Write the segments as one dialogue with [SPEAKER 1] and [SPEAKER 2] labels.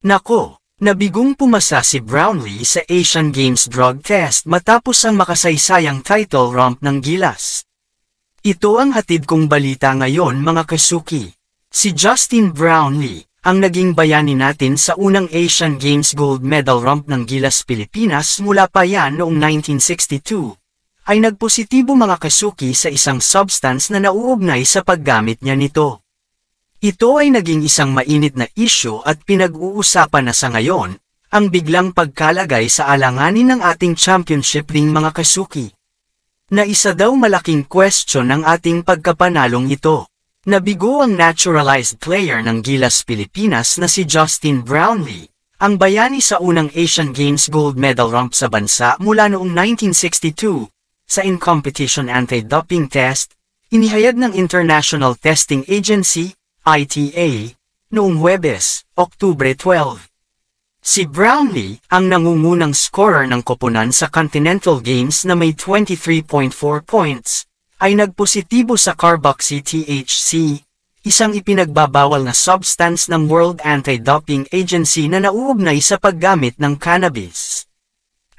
[SPEAKER 1] Nako, nabigong pumasa si Brownlee sa Asian Games drug test matapos ang makasaysayang title romp ng Gilas. Ito ang hatid kong balita ngayon mga kasuki. Si Justin Brownlee, ang naging bayani natin sa unang Asian Games gold medal romp ng Gilas Pilipinas mula pa yan noong 1962 ay nagpositibo mga kasuki sa isang substance na nauugnay sa paggamit niya nito. Ito ay naging isang mainit na isyo at pinag-uusapan na sa ngayon, ang biglang pagkalagay sa alanganin ng ating championship ring mga kasuki. Na isa daw malaking question ng ating pagkapanalong ito. Nabigo ang naturalized player ng Gilas Pilipinas na si Justin Brownlee, ang bayani sa unang Asian Games gold medal romp sa bansa mula noong 1962, sa in-competition anti-doping test, inihayad ng International Testing Agency ITA, noong Huwebes, Oktubre 12. Si Brownlee ang nangungunang scorer ng koponan sa Continental Games na may 23.4 points, ay nagpositibo sa carboxy THC, isang ipinagbabawal na substance ng World Anti-Doping Agency na nauugnay sa paggamit ng cannabis.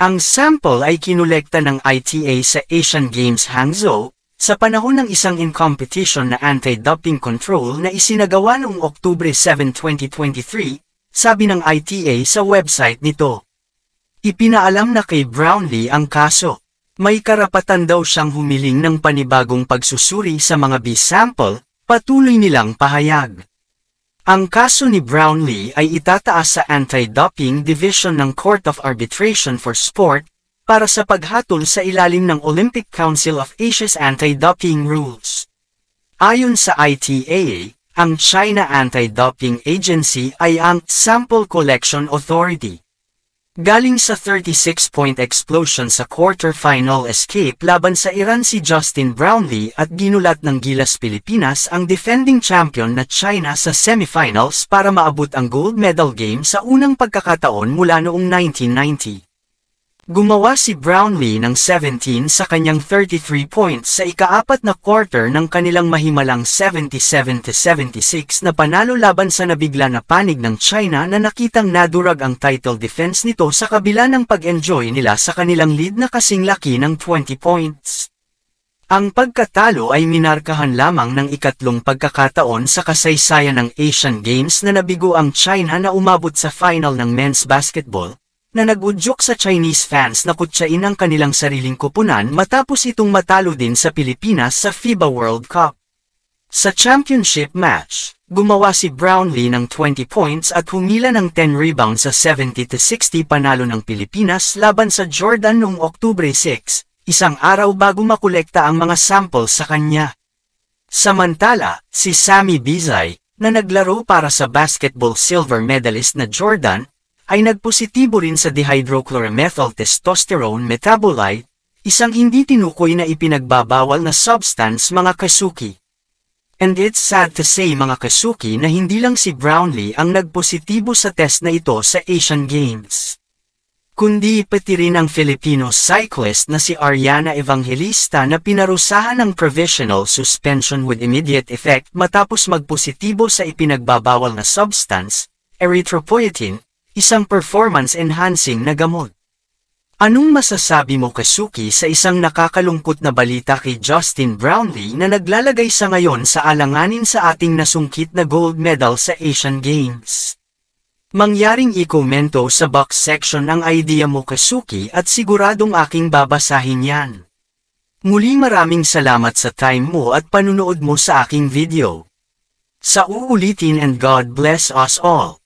[SPEAKER 1] Ang sample ay kinolekta ng ITA sa Asian Games Hangzhou, sa panahon ng isang in-competition na anti-doping control na isinagawa noong Oktubre 7, 2023, sabi ng ITA sa website nito. Ipinaalam na kay Brownlee ang kaso. May karapatan daw siyang humiling ng panibagong pagsusuri sa mga B-sample, patuloy nilang pahayag. Ang kaso ni Brownlee ay itataas sa Anti-Doping Division ng Court of Arbitration for Sport para sa paghatol sa ilalim ng Olympic Council of Asia's anti-doping rules. Ayon sa ITAA, ang China Anti-Doping Agency ay ang Sample Collection Authority. Galing sa 36-point explosion sa quarterfinal escape laban sa Iran si Justin Brownlee at ginulat ng Gilas Pilipinas ang defending champion na China sa semifinals para maabot ang gold medal game sa unang pagkakataon mula noong 1990. Gumawa si Brownlee ng 17 sa kanyang 33 points sa ikaapat na quarter ng kanilang mahimalang 77-76 na panalo laban sa nabigla na panig ng China na nakitang nadurag ang title defense nito sa kabila ng pag-enjoy nila sa kanilang lead na kasing laki ng 20 points. Ang pagkatalo ay minarkahan lamang ng ikatlong pagkakataon sa kasaysayan ng Asian Games na nabigo ang China na umabot sa final ng men's basketball na nagudyok sa Chinese fans na kutsain ang kanilang sariling kupunan matapos itong matalo din sa Pilipinas sa FIBA World Cup. Sa championship match, gumawa si Brownlee ng 20 points at humila ng 10 rebounds sa 70-60 panalo ng Pilipinas laban sa Jordan noong Oktubre 6, isang araw bago makolekta ang mga samples sa kanya. Samantala, si Sammy Bizay, na naglaro para sa basketball silver medalist na Jordan, ay nagpositibo rin sa testosterone metabolite, isang hindi tinukoy na ipinagbabawal na substance mga kasuki. And it's sad to say mga kasuki na hindi lang si Brownlee ang nagpositibo sa test na ito sa Asian Games. Kundi pati rin ang Filipino cyclist na si Ariana Evangelista na pinarusahan ng provisional suspension with immediate effect matapos magpositibo sa ipinagbabawal na substance, erythropoietin, isang performance-enhancing na gamot. Anong masasabi mo kay Suki sa isang nakakalungkot na balita kay Justin Brownlee na naglalagay sa ngayon sa alanganin sa ating nasungkit na gold medal sa Asian Games? Mangyaring ikomento sa box section ang idea mo kay Suki at siguradong aking babasahin yan. Muli maraming salamat sa time mo at panunood mo sa aking video. Sa uulitin and God bless us all.